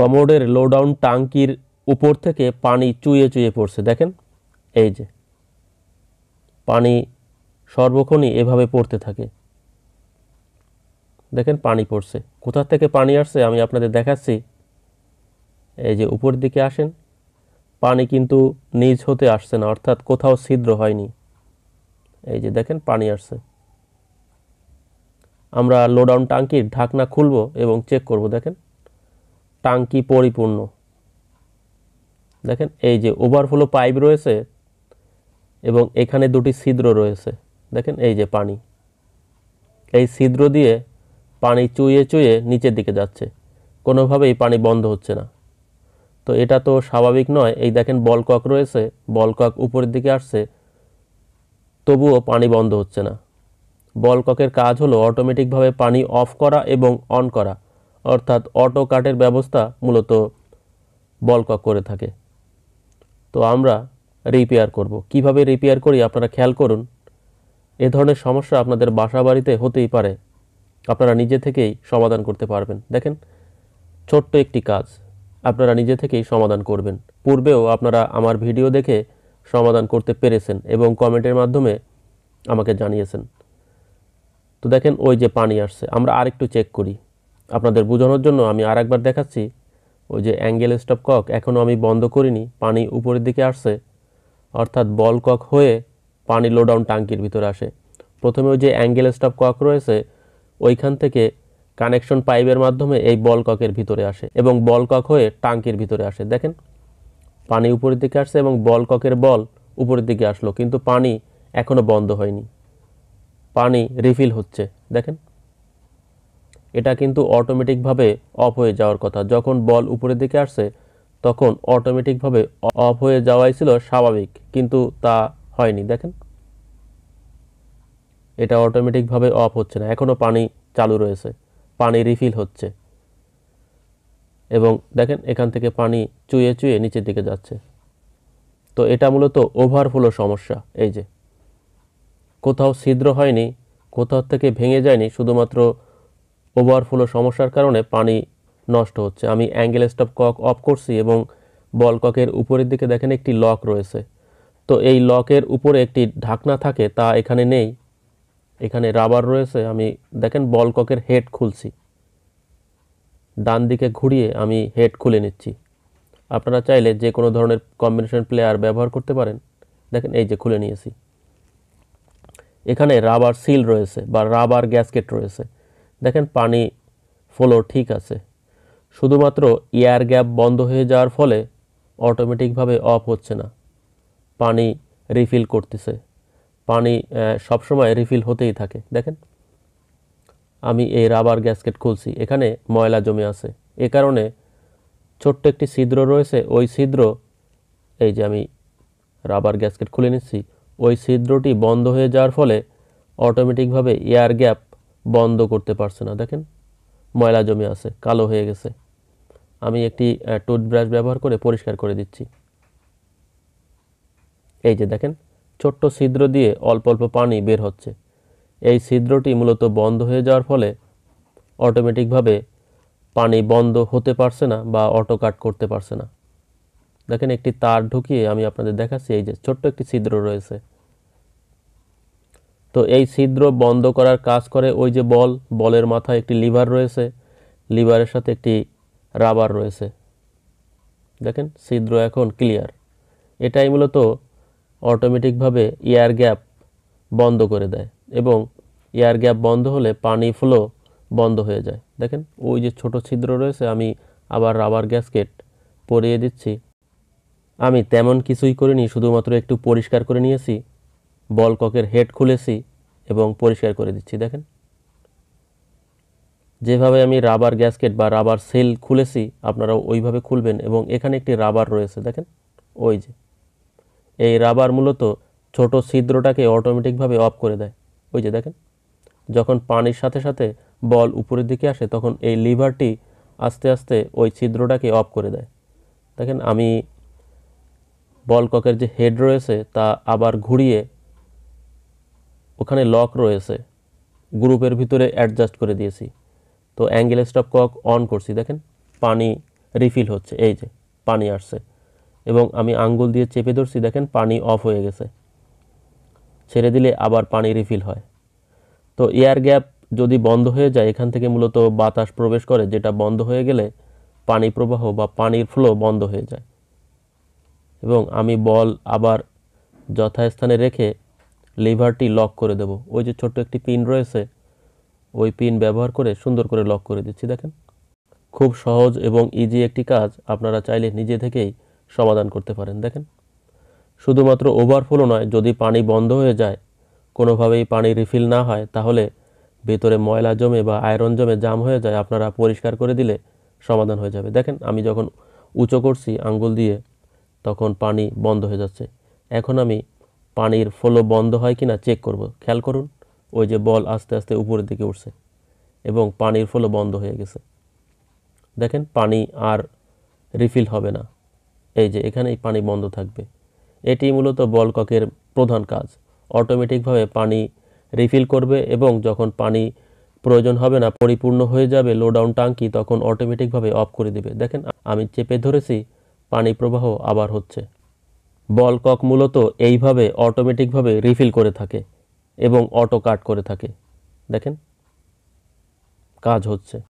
কমোডের লোডাউন টাঙ্কির উপর থেকে পানি চুয়ে চুয়ে পড়ছে দেখেন এই যে পানি সর্বক্ষণই এভাবে পড়তে থাকে দেখেন পানি পড়ছে কোথা থেকে পানি আসছে আমি আপনাদের দেখাচ্ছি এই যে উপর দিকে আসেন পানি কিন্তু নিজ হতে আসছে না অর্থাৎ কোথাও ছিদ্র হয়নি এই যে দেখেন পানি আসছে আমরা লোডাউন টাঙ্কির ঢাকনা খুলব এবং চেক করব দেখেন টাঙ্কি পরিপূর্ণ দেখেন এই যে ওভারফ্লো পাইপ রয়েছে এবং এখানে দুটি ছিদ্র রয়েছে দেখেন এই যে পানি এই ছিদ্র দিয়ে পানি চুইয়ে চুইয়ে নিচের দিকে যাচ্ছে কোনোভাবেই পানি বন্ধ হচ্ছে না তো এটা তো স্বাভাবিক নয় এই দেখেন বলকক রয়েছে বলকক উপরের দিকে আসছে তবুও পানি বন্ধ হচ্ছে না বলককের কাজ হলো অটোমেটিকভাবে পানি অফ করা এবং অন করা অর্থাৎ অটো কাটের ব্যবস্থা মূলত বলকক করে থাকে তো আমরা রিপেয়ার করব। কিভাবে রিপেয়ার করি আপনারা খেয়াল করুন এ ধরনের সমস্যা আপনাদের বাসা বাড়িতে হতেই পারে আপনারা নিজে থেকেই সমাধান করতে পারবেন দেখেন ছোট্ট একটি কাজ আপনারা নিজে থেকেই সমাধান করবেন পূর্বেও আপনারা আমার ভিডিও দেখে সমাধান করতে পেরেছেন এবং কমেন্টের মাধ্যমে আমাকে জানিয়েছেন তো দেখেন ওই যে পানি আসছে আমরা আরেকটু চেক করি আপনাদের বোঝানোর জন্য আমি আর একবার দেখাচ্ছি ওই যে অ্যাঙ্গেল স্টপ কক এখনও আমি বন্ধ করিনি পানি উপরের দিকে আসছে অর্থাৎ বল কক হয়ে পানি লোডাউন টাঙ্কির ভিতরে আসে প্রথমে ওই যে অ্যাঙ্গেল স্টপ কক রয়েছে ওইখান থেকে কানেকশন পাইপের মাধ্যমে এই বল ককের ভিতরে আসে এবং বল কক হয়ে টাঙ্কির ভিতরে আসে দেখেন পানি উপরের দিকে আসছে এবং বল ককের বল উপরের দিকে আসলো কিন্তু পানি এখনও বন্ধ হয়নি পানি রিফিল হচ্ছে দেখেন এটা কিন্তু অটোমেটিকভাবে অফ হয়ে যাওয়ার কথা যখন বল উপরের দিকে আসছে তখন অটোমেটিকভাবে অফ হয়ে যাওয়াই ছিল স্বাভাবিক কিন্তু তা হয়নি দেখেন এটা অটোমেটিকভাবে অফ হচ্ছে না এখনও পানি চালু রয়েছে পানি রিফিল হচ্ছে এবং দেখেন এখান থেকে পানি চুয়ে চুয়ে নিচের দিকে যাচ্ছে তো এটা মূলত ওভারফ্লো সমস্যা এই যে কোথাও ছিদ্র হয়নি কোথাও থেকে ভেঙে যায়নি শুধুমাত্র ওভারফ্লো সমস্যার কারণে পানি নষ্ট হচ্ছে আমি অ্যাঙ্গেল স্টপ কক অফ করছি এবং বল ককের উপরের দিকে দেখেন একটি লক রয়েছে তো এই লকের উপরে একটি ঢাকনা থাকে তা এখানে নেই এখানে রাবার রয়েছে আমি দেখেন বল ককের হেড খুলছি ডান দিকে ঘুরিয়ে আমি হেড খুলে নিচ্ছি আপনারা চাইলে যে কোনো ধরনের কম্বিনেশন প্লেয়ার ব্যবহার করতে পারেন দেখেন এই যে খুলে নিয়েছি এখানে রাবার সিল রয়েছে বা রাবার গ্যাসকেট রয়েছে দেখেন পানি ফ্লো ঠিক আছে শুধুমাত্র এয়ার গ্যাপ বন্ধ হয়ে যাওয়ার ফলে অটোমেটিকভাবে অফ হচ্ছে না পানি রিফিল করতেছে পানি সবসময় রিফিল হতেই থাকে দেখেন আমি এই রাবার গ্যাসকেট খুলছি এখানে ময়লা জমে আছে এ কারণে ছোট্ট একটি ছিদ্র রয়েছে ওই ছিদ্র এই যে আমি রাবার গ্যাসকেট খুলে নিচ্ছি ওই ছিদ্রটি বন্ধ হয়ে যাওয়ার ফলে অটোমেটিকভাবে এয়ার গ্যাপ বন্ধ করতে পারছে না দেখেন ময়লা জমে আছে কালো হয়ে গেছে আমি একটি টুথব্রাশ ব্যবহার করে পরিষ্কার করে দিচ্ছি এই যে দেখেন ছোট্ট ছিদ্র দিয়ে অল্প অল্প পানি বের হচ্ছে এই ছিদ্রটি মূলত বন্ধ হয়ে যাওয়ার ফলে অটোমেটিকভাবে পানি বন্ধ হতে পারছে না বা অটো কাট করতে পারছে না দেখেন একটি তার ঢুকিয়ে আমি আপনাদের দেখাচ্ছি এই যে ছোট্ট একটি ছিদ্র রয়েছে তো এই ছিদ্র বন্ধ করার কাজ করে ওই যে বল বলের মাথায় একটি লিভার রয়েছে লিভারের সাথে একটি রাবার রয়েছে দেখেন ছিদ্র এখন ক্লিয়ার এটাই মূলত অটোমেটিকভাবে এয়ার গ্যাপ বন্ধ করে দেয় এবং এয়ার গ্যাপ বন্ধ হলে পানি ফ্লো বন্ধ হয়ে যায় দেখেন ওই যে ছোট ছিদ্র রয়েছে আমি আবার রাবার গ্যাসকেট পরিয়ে দিচ্ছি আমি তেমন কিছুই করিনি শুধুমাত্র একটু পরিষ্কার করে নিয়েছি বল ককের হেড খুলেছি এবং পরিষ্কার করে দিচ্ছি দেখেন যেভাবে আমি রাবার গ্যাসকেট বা রাবার সেল খুলেছি আপনারাও ওইভাবে খুলবেন এবং এখানে একটি রাবার রয়েছে দেখেন ওই যে এই রাবার মূলত ছোট ছিদ্রটাকে অটোমেটিকভাবে অফ করে দেয় ওই যে দেখেন যখন পানির সাথে সাথে বল উপরের দিকে আসে তখন এই লিভারটি আস্তে আস্তে ওই ছিদ্রটাকে অফ করে দেয় দেখেন আমি বল ককের যে হেড রয়েছে তা আবার ঘুরিয়ে ওখানে লক রয়েছে গ্রুপের ভিতরে অ্যাডজাস্ট করে দিয়েছি তো অ্যাঙ্গেল স্টপ কক অন করছি দেখেন পানি রিফিল হচ্ছে এই যে পানি আসছে এবং আমি আঙ্গুল দিয়ে চেপে ধরছি দেখেন পানি অফ হয়ে গেছে ছেড়ে দিলে আবার পানি রিফিল হয় তো এয়ার গ্যাপ যদি বন্ধ হয়ে যায় এখান থেকে মূলত বাতাস প্রবেশ করে যেটা বন্ধ হয়ে গেলে পানি প্রবাহ বা পানির ফ্লো বন্ধ হয়ে যায় এবং আমি বল আবার যথাস্থানে রেখে লিভারটি লক করে দেব ওই যে ছোট্ট একটি পিন রয়েছে ওই পিন ব্যবহার করে সুন্দর করে লক করে দিচ্ছি দেখেন খুব সহজ এবং ইজি একটি কাজ আপনারা চাইলে নিজে থেকেই সমাধান করতে পারেন দেখেন শুধুমাত্র ওভারফ্লো নয় যদি পানি বন্ধ হয়ে যায় কোনোভাবেই পানি রিফিল না হয় তাহলে ভেতরে ময়লা জমে বা আয়রন জমে জাম হয়ে যায় আপনারা পরিষ্কার করে দিলে সমাধান হয়ে যাবে দেখেন আমি যখন উঁচু করছি আঙ্গুল দিয়ে তখন পানি বন্ধ হয়ে যাচ্ছে এখন আমি পানির ফ্লো বন্ধ হয় কি না চেক করব খেয়াল করুন ওই যে বল আস্তে আস্তে উপরের দিকে উঠছে এবং পানির ফ্লো বন্ধ হয়ে গেছে দেখেন পানি আর রিফিল হবে না এই যে এখানেই পানি বন্ধ থাকবে এটি মূলত বল ককের প্রধান কাজ অটোমেটিকভাবে পানি রিফিল করবে এবং যখন পানি প্রয়োজন হবে না পরিপূর্ণ হয়ে যাবে লোডাউন টাঙ্কি তখন অটোমেটিকভাবে অফ করে দেবে দেখেন আমি চেপে ধরেছি পানি প্রবাহ আবার হচ্ছে বল কক মূলত এইভাবে অটোমেটিকভাবে রিফিল করে থাকে এবং অটো কাট করে থাকে দেখেন কাজ হচ্ছে